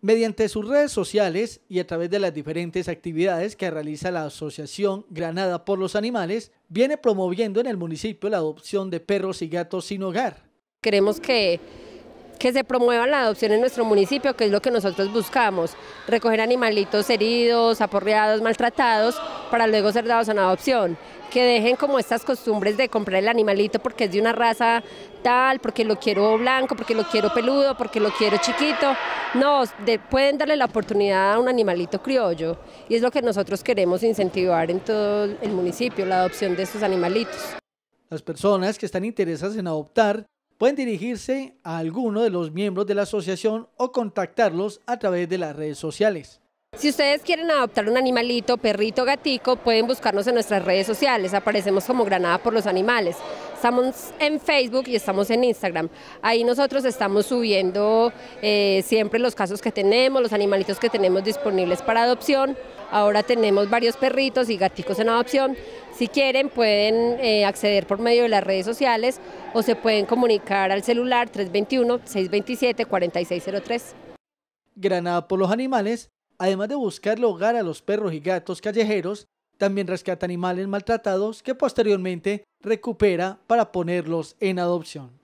Mediante sus redes sociales y a través de las diferentes actividades que realiza la Asociación Granada por los Animales, viene promoviendo en el municipio la adopción de perros y gatos sin hogar. Queremos que que se promueva la adopción en nuestro municipio, que es lo que nosotros buscamos, recoger animalitos heridos, aporreados, maltratados, para luego ser dados a una adopción, que dejen como estas costumbres de comprar el animalito porque es de una raza tal, porque lo quiero blanco, porque lo quiero peludo, porque lo quiero chiquito, no, pueden darle la oportunidad a un animalito criollo y es lo que nosotros queremos incentivar en todo el municipio, la adopción de estos animalitos. Las personas que están interesadas en adoptar pueden dirigirse a alguno de los miembros de la asociación o contactarlos a través de las redes sociales. Si ustedes quieren adoptar un animalito, perrito, gatico, pueden buscarnos en nuestras redes sociales. Aparecemos como Granada por los Animales. Estamos en Facebook y estamos en Instagram. Ahí nosotros estamos subiendo eh, siempre los casos que tenemos, los animalitos que tenemos disponibles para adopción. Ahora tenemos varios perritos y gaticos en adopción. Si quieren pueden eh, acceder por medio de las redes sociales o se pueden comunicar al celular 321-627-4603. Granada por los animales, además de buscarle hogar a los perros y gatos callejeros, también rescata animales maltratados que posteriormente recupera para ponerlos en adopción.